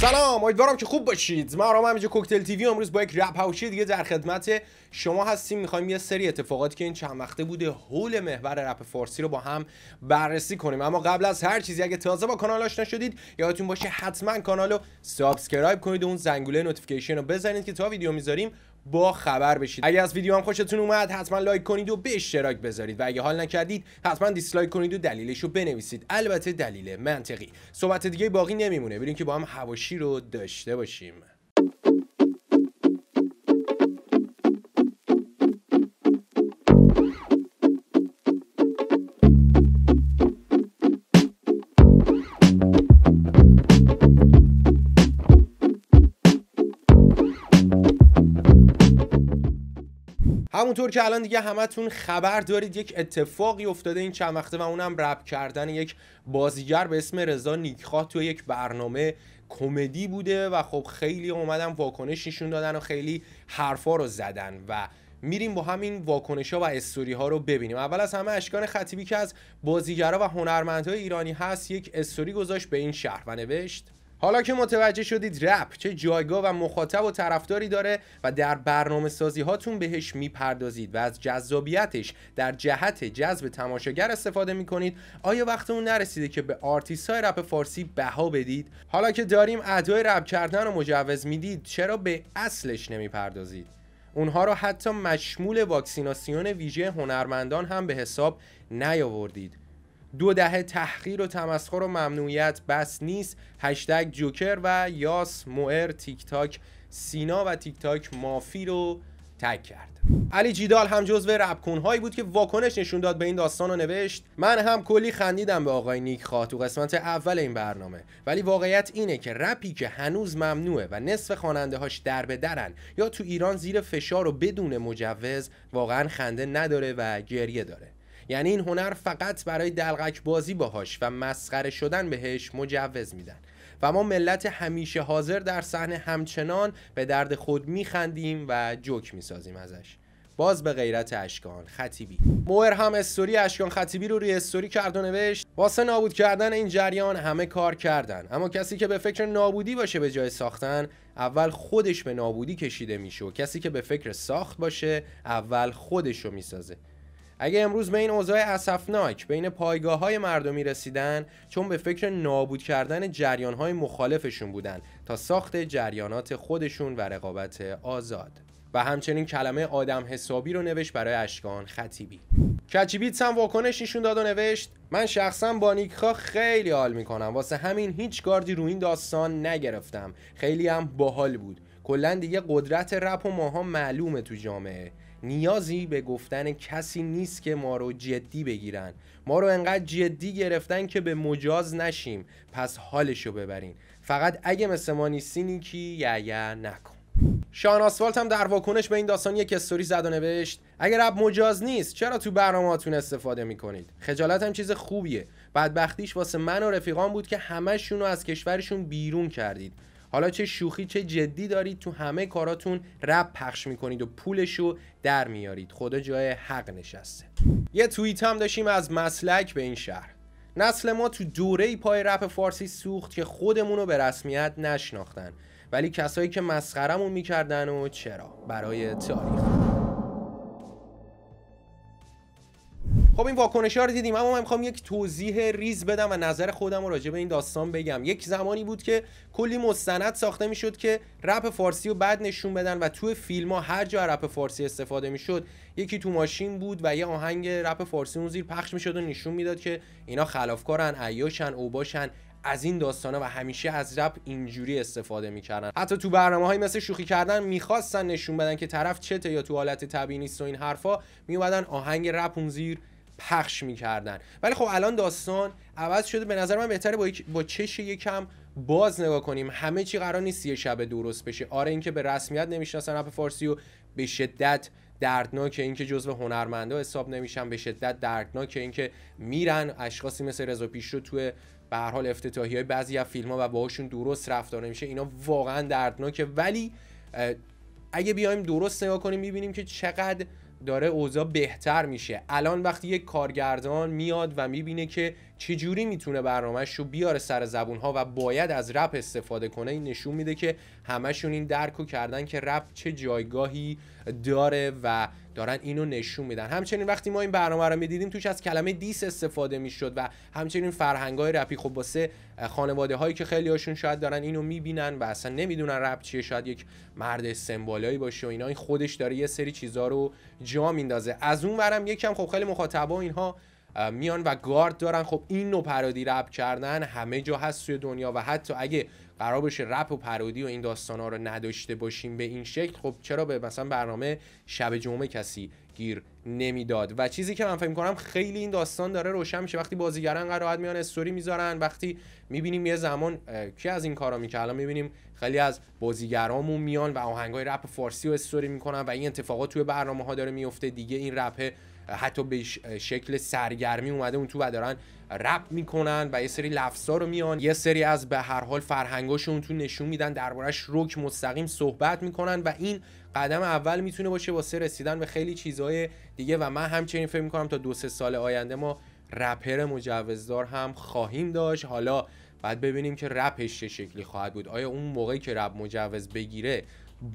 سلام امیدوارم که خوب باشید ما آرام همینجا کوکتل تیوی امروز با یک رپ هاوشی دیگه در خدمت شما هستیم میخوایم یه سری اتفاقاتی که این چند وقته بوده حول محور رپ فارسی رو با هم بررسی کنیم اما قبل از هر چیزی اگه تازه با کانال آشنا شدید یادتون باشه حتما کانال رو سابسکرایب کنید و اون زنگوله نوتیفیکیشن رو بزنید که تا ویدیو میذاریم با خبر بشید اگر از ویدیو هم خوشتون اومد حتما لایک کنید و به اشتراک بذارید و اگه حال نکردید حتما دیسلایک کنید و دلیلش رو بنویسید البته دلیل منطقی صحبت دیگه باقی نمیمونه بریم که با هم حواشی رو داشته باشیم همونطور که الان دیگه همتون خبر دارید یک اتفاقی افتاده این چند وقته و اونم رب کردن یک بازیگر به اسم رضا نیکخواه تو یک برنامه کمدی بوده و خب خیلی اومدن واکنش نشون دادن و خیلی حرفا رو زدن و میریم با همین واکنش ها و استوری ها رو ببینیم اول از همه اشکان خطیبی که از بازیگرا و هنرمندهای ایرانی هست یک استوری گذاشت به این شهر و نوشت حالا که متوجه شدید رپ چه جایگاه و مخاطب و طرفداری داره و در برنامه سازی هاتون بهش میپردازید و از جذابیتش در جهت جذب تماشاگر استفاده میکنید آیا وقتمون نرسیده که به آرتیست های رپ فارسی بها بدید حالا که داریم ادای رپ کردن رو مجوز میدید چرا به اصلش نمیپردازید اونها رو حتی مشمول واکسیناسیون ویژه هنرمندان هم به حساب نیاوردید دو دهه تحقیر و تمسخر و ممنوعیت بس نیست هشتگ جوکر و یاس موئر تیک تاک سینا و تیک تاک مافی رو تک کرد علی جیدال هم جزو ربکونهایی هایی بود که واکنش نشون داد به این داستان رو نوشت من هم کلی خندیدم به آقای نیک خواه تو قسمت اول این برنامه ولی واقعیت اینه که رپی که هنوز ممنوعه و نصف خواننده هاش در به درن یا تو ایران زیر فشار و بدون مجوز واقعا خنده نداره و گریه داره یعنی این هنر فقط برای دلغک بازی باهاش و مسخره شدن بهش مجوز میدن و ما ملت همیشه حاضر در صحنه همچنان به درد خود میخندیم و جوک میسازیم ازش باز به غیرت اشکان خطیبی موهر هم استوری اشکان خطیبی رو روی استوری کرد و نوشت واسه نابود کردن این جریان همه کار کردن اما کسی که به فکر نابودی باشه به جای ساختن اول خودش به نابودی کشیده میشه و کسی که به فکر ساخت باشه اول خودش رو میسازه اگه امروز به این اوضاع اسفناک بین پایگاه های مردمی رسیدن چون به فکر نابود کردن جریان های مخالفشون بودن تا ساخت جریانات خودشون و رقابت آزاد و همچنین کلمه آدم حسابی رو نوشت برای اشکان خطیبی کچیبیت هم واکنش نشون داد و نوشت من شخصا با نیکخا خیلی حال میکنم واسه همین هیچ گاردی رو این داستان نگرفتم خیلی هم باحال بود کلا دیگه قدرت رپ و ماها معلومه تو جامعه نیازی به گفتن کسی نیست که ما رو جدی بگیرن ما رو انقدر جدی گرفتن که به مجاز نشیم پس حالش رو ببرین فقط اگه مثل ما نیستین نیکی یا یا نکن شان آسفالت هم در واکنش به این داستان یک استوری زد و نوشت اگر اب مجاز نیست چرا تو برنامهاتون استفاده میکنید خجالت هم چیز خوبیه بدبختیش واسه من و رفیقان بود که همهشون رو از کشورشون بیرون کردید حالا چه شوخی چه جدی دارید تو همه کاراتون رب پخش میکنید و پولشو در میارید خدا جای حق نشسته یه توییت هم داشتیم از مسلک به این شهر نسل ما تو دوره ای پای رپ فارسی سوخت که خودمونو به رسمیت نشناختن ولی کسایی که مسخرمون میکردن و چرا برای تاریخ خب این واکنش ها رو دیدیم اما من میخوام یک توضیح ریز بدم و نظر خودم راجع به این داستان بگم یک زمانی بود که کلی مستند ساخته میشد که رپ فارسی رو بد نشون بدن و تو فیلم ها هر جا رپ فارسی استفاده میشد یکی تو ماشین بود و یه آهنگ رپ فارسی اون زیر پخش میشد و نشون میداد که اینا خلافکارن عیاشن اوباشن از این داستانه و همیشه از رپ اینجوری استفاده میکردن حتی تو برنامه های مثل شوخی کردن میخواستن نشون بدن که طرف چته یا تو حالت طبیعی نیست و این حرفا میومدن آهنگ رپ اون زیر پخش میکردن ولی خب الان داستان عوض شده به نظر من بهتره با, با چش یکم باز نگاه کنیم همه چی قرار نیست یه شب درست بشه آره اینکه به رسمیت نمیشناسن اپ فارسی و به شدت دردناکه اینکه جزء هنرمندا حساب نمیشن به شدت دردناکه اینکه میرن اشخاصی مثل رضا پیشرو توی به هر حال افتتاحی های بعضی از فیلم ها و باهاشون درست رفتار نمیشه اینا واقعا دردناکه ولی اگه بیایم درست نگاه کنیم میبینیم که چقدر داره اوضاع بهتر میشه الان وقتی یک کارگردان میاد و میبینه که چجوری میتونه برنامهش رو بیاره سر زبون ها و باید از رپ استفاده کنه این نشون میده که همشون این درک رو کردن که رپ چه جایگاهی داره و دارن اینو نشون میدن همچنین وقتی ما این برنامه رو میدیدیم توش از کلمه دیس استفاده میشد و همچنین فرهنگای رپی خب واسه خانواده هایی که خیلی هاشون شاید دارن اینو میبینن و اصلا نمیدونن رپ چیه شاید یک مرد سمبالایی باشه و اینا این خودش داره یه سری چیزا رو جا میندازه از اون ورم یکم خب خیلی مخاطبا اینها میان و گارد دارن خب این نوع پرودی رپ کردن همه جا هست توی دنیا و حتی اگه قرار بشه رپ و پرودی و این ها رو نداشته باشیم به این شکل خب چرا به مثلا برنامه شب جمعه کسی گیر نمیداد و چیزی که من فکر کنم خیلی این داستان داره روشن میشه وقتی بازیگران قرار میان استوری میذارن وقتی میبینیم یه زمان کی از این کارا میکرد الان میبینیم خیلی از بازیگرامون میان و آهنگای رپ فارسی و استوری میکنن و این اتفاقات توی برنامه ها داره میفته دیگه این رپ حتی به شکل سرگرمی اومده اون تو و دارن رپ میکنن و یه سری لفظا رو میان یه سری از به هر حال فرهنگاشون تو نشون میدن دربارش روک مستقیم صحبت میکنن و این قدم اول میتونه باشه واسه رسیدن به خیلی چیزهای دیگه و من همچنین فکر میکنم تا دو سه سال آینده ما رپر مجوزدار هم خواهیم داشت حالا بعد ببینیم که رپش چه شکلی خواهد بود آیا اون موقعی که رپ مجوز بگیره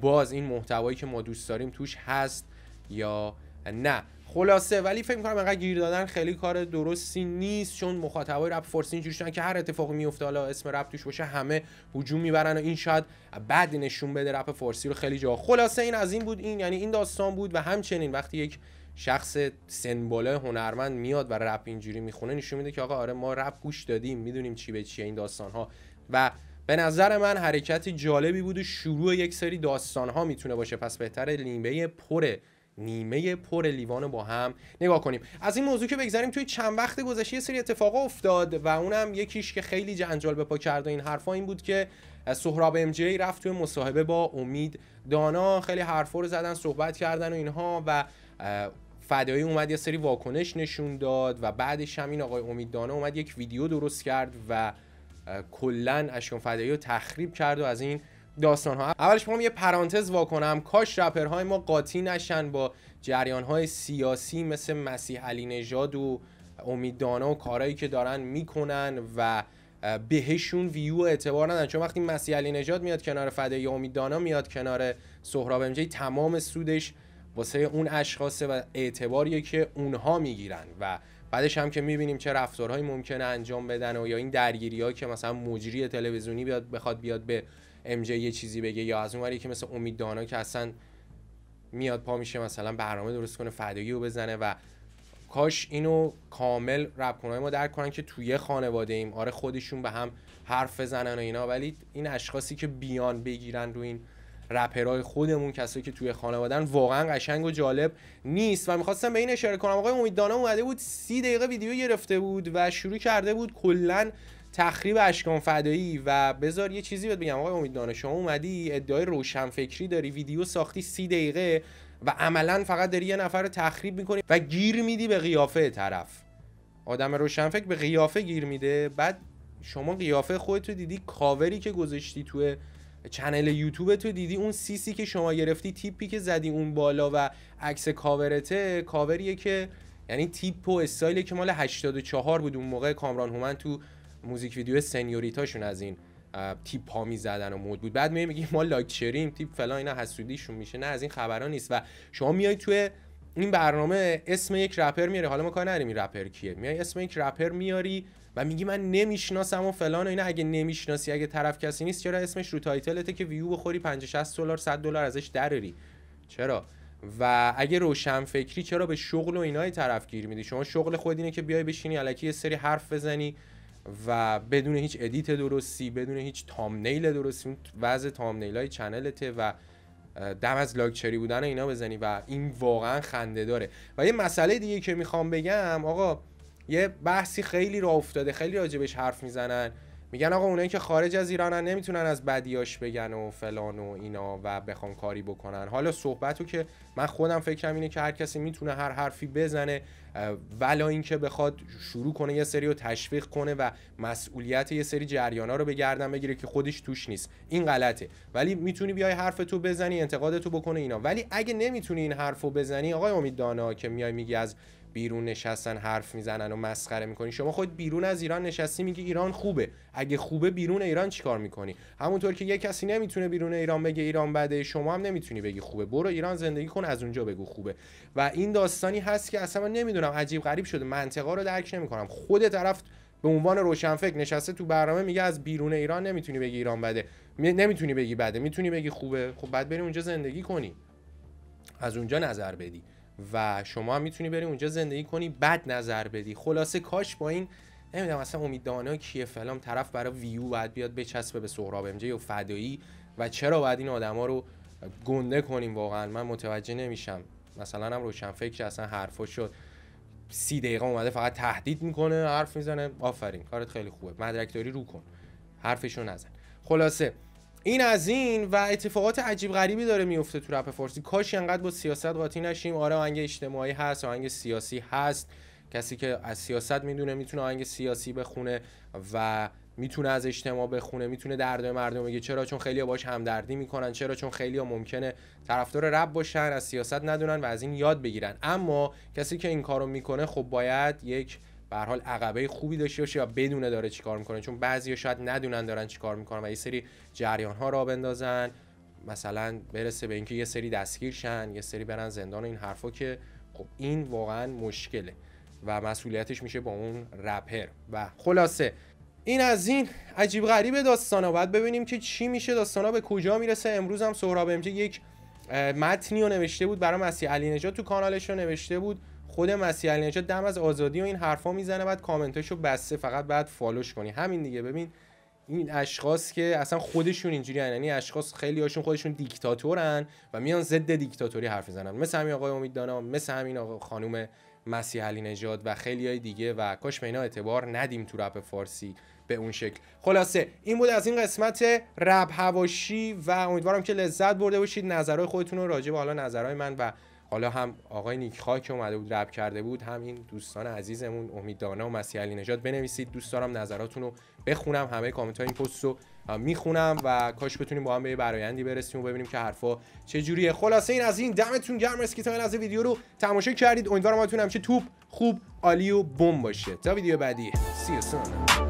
باز این محتوایی که ما دوست داریم توش هست یا نه خلاصه ولی فکر می‌کنم انقدر گیر دادن خیلی کار درستی نیست چون مخاطبای رپ فارسی اینجوری شدن که هر اتفاقی میفته حالا اسم رپ توش باشه همه هجوم میبرن و این شاید بعد نشون بده رپ فارسی رو خیلی جا خلاصه این از این بود این یعنی این داستان بود و همچنین وقتی یک شخص سنباله هنرمند میاد و رپ اینجوری میخونه نشون میده که آقا آره ما رپ گوش دادیم میدونیم چی به چیه این داستان ها و به نظر من حرکت جالبی بود و شروع یک سری داستان ها میتونه باشه پس بهتره لیمبه پره. نیمه پر لیوان با هم نگاه کنیم از این موضوع که بگذاریم توی چند وقت گذشته یه سری اتفاق افتاد و اونم یکیش که خیلی جنجال به پا کرد و این حرفا این بود که سهراب ام جی رفت توی مصاحبه با امید دانا خیلی حرفا رو زدن صحبت کردن و اینها و فدایی اومد یه سری واکنش نشون داد و بعدش هم این آقای امید دانا اومد یک ویدیو درست کرد و کلا اشکان فدایی رو تخریب کرد و از این داستان ها اولش میخوام یه پرانتز واکنم کاش های ما قاطی نشن با جریان های سیاسی مثل مسیح علی نژاد و امید دانا و کارهایی که دارن میکنن و بهشون ویو اعتبار ندن چون وقتی مسیح علی نژاد میاد کنار فدای امید دانا میاد کنار سهراب امجی تمام سودش واسه اون اشخاص و اعتباریه که اونها میگیرن و بعدش هم که میبینیم چه رفتارهایی ممکنه انجام بدن و یا این درگیری که مثلا مجری تلویزیونی بیاد بخواد بیاد به ام یه چیزی بگه یا از اونوری که مثل امید دانا که اصلا میاد پا میشه مثلا برنامه درست کنه فدایی رو بزنه و کاش اینو کامل رپ ما درک کنن که توی خانواده ایم آره خودشون به هم حرف بزنن و اینا ولی این اشخاصی که بیان بگیرن رو این رپرای خودمون کسایی که توی خانوادن واقعا قشنگ و جالب نیست و میخواستم به این اشاره کنم آقای امید دانا اومده بود سی دقیقه ویدیو گرفته بود و شروع کرده بود کلا تخریب اشکان فدایی و بذار یه چیزی بهت بگم آقای دانش شما اومدی ادعای روشنفکری داری ویدیو ساختی سی دقیقه و عملا فقط داری یه نفر رو تخریب میکنی و گیر میدی به قیافه طرف آدم روشنفکر به قیافه گیر میده بعد شما قیافه خودتو دیدی کاوری که گذاشتی تو چنل یوتیوب تو دیدی اون سیسی که شما گرفتی تیپی که زدی اون بالا و عکس کاورته کاوریه که یعنی تیپ و استایلی که مال 84 بود اون موقع کامران هومن تو موزیک ویدیو سنیوریتاشون از این تیپ ها زدن و مود بود بعد می میگی ما لاکچریم تیپ فلان اینا حسودیشون میشه نه از این خبران نیست و شما میای توی این برنامه اسم یک رپر میاری حالا ما کار نداریم این رپر کیه میای اسم یک رپر میاری و میگی من نمیشناسم و فلان و اینا اگه نمیشناسی اگه طرف کسی نیست چرا اسمش رو تایتلته که ویو بخوری 50 60 دلار 100 دلار ازش درری چرا و اگه روشن فکری چرا به شغل و اینای طرف گیر میدی شما شغل خود اینه که بیای بشینی الکی یه سری حرف بزنی و بدون هیچ ادیت درستی بدون هیچ تامنیل درستی اون وضع تامنیل های چنلته و دم از لاکچری بودن اینا بزنی و این واقعا خنده داره و یه مسئله دیگه که میخوام بگم آقا یه بحثی خیلی را افتاده خیلی راجبش حرف میزنن میگن آقا اونایی که خارج از ایرانن نمیتونن از بدیاش بگن و فلان و اینا و بخوان کاری بکنن حالا صحبتو که من خودم فکرم اینه که هر کسی میتونه هر حرفی بزنه ولا اینکه بخواد شروع کنه یه سری رو تشویق کنه و مسئولیت یه سری جریانا رو به گردن بگیره که خودش توش نیست این غلطه ولی میتونی بیای حرف تو بزنی انتقاد تو بکنه اینا ولی اگه نمیتونی این حرفو بزنی آقای امید دانا که میای میگی از بیرون نشستن حرف میزنن و مسخره میکنی شما خود بیرون از ایران نشستی میگی ایران خوبه اگه خوبه بیرون ایران چیکار میکنی همونطور که یه کسی نمیتونه بیرون ایران بگه ایران بده شما هم نمیتونی بگی خوبه برو ایران زندگی کن از اونجا بگو خوبه و این داستانی هست که اصلا من نمیدونم عجیب غریب شده منطقه رو درک نمیکنم خود طرف به عنوان روشنفکر نشسته تو برنامه میگه از بیرون ایران نمیتونی بگی ایران بده نمیتونی بگی بده میتونی بگی خوبه خب بعد بری اونجا زندگی کنی از اونجا نظر بدی و شما هم میتونی بری اونجا زندگی کنی بد نظر بدی خلاصه کاش با این نمیدونم اصلا امیدوانه کیه فلان طرف برای ویو باید بیاد بچسبه به سهراب امجه و فدایی و چرا باید این آدما رو گنده کنیم واقعا من متوجه نمیشم مثلا هم روشن فکر اصلا حرفا شد سی دقیقه اومده فقط تهدید میکنه حرف میزنه آفرین کارت خیلی خوبه مدرکداری رو کن حرفشو نزن خلاصه این از این و اتفاقات عجیب غریبی داره میفته تو رپ فارسی کاش انقدر با سیاست قاطی نشیم آره آهنگ اجتماعی هست آهنگ سیاسی هست کسی که از سیاست میدونه میتونه آهنگ سیاسی بخونه و میتونه از اجتماع بخونه میتونه درد مردم بگه چرا چون خیلی باش همدردی میکنن چرا چون خیلی ممکنه طرفدار رب باشن از سیاست ندونن و از این یاد بگیرن اما کسی که این کارو میکنه خب باید یک به حال عقبه خوبی داشته باشه یا بدونه داره چیکار میکنه چون بعضیا شاید ندونن دارن چیکار میکنن و یه سری جریان ها را بندازن مثلا برسه به اینکه یه سری دستگیر شن یه سری برن زندان و این حرفا که خب این واقعا مشکله و مسئولیتش میشه با اون رپر و خلاصه این از این عجیب غریب داستانا باید ببینیم که چی میشه داستانا به کجا میرسه امروز هم سهراب امجه یک متنی نوشته بود برای مسیح علی نجات تو کانالش رو نوشته بود خود مسیح علی دم از آزادی و این حرفا میزنه بعد کامنتاشو بسته فقط بعد فالوش کنی همین دیگه ببین این اشخاص که اصلا خودشون اینجوری هن یعنی اشخاص خیلی هاشون خودشون دیکتاتورن و میان ضد دیکتاتوری حرف میزنن مثل همین آقای امید دانا مثل همین آقا خانم مسیح علی نژاد و خیلی های دیگه و کاش به اینا اعتبار ندیم تو رپ فارسی به اون شکل خلاصه این بود از این قسمت رپ هواشی و امیدوارم که لذت برده باشید نظرهای خودتون رو راجع به حالا نظرهای من و حالا هم آقای نیکخواه که اومده بود رب کرده بود هم این دوستان عزیزمون امید دانا و مسیح علی نجات بنویسید دوست دارم نظراتون رو بخونم همه کامنت های این پست رو میخونم و کاش بتونیم با هم به برایندی برسیم و ببینیم که حرفا چه جوریه خلاصه این از این دمتون گرم است که تا این از ویدیو رو تماشا کردید امیدوارم هاتون همچه توپ خوب عالی و بم باشه تا ویدیو بعدی سی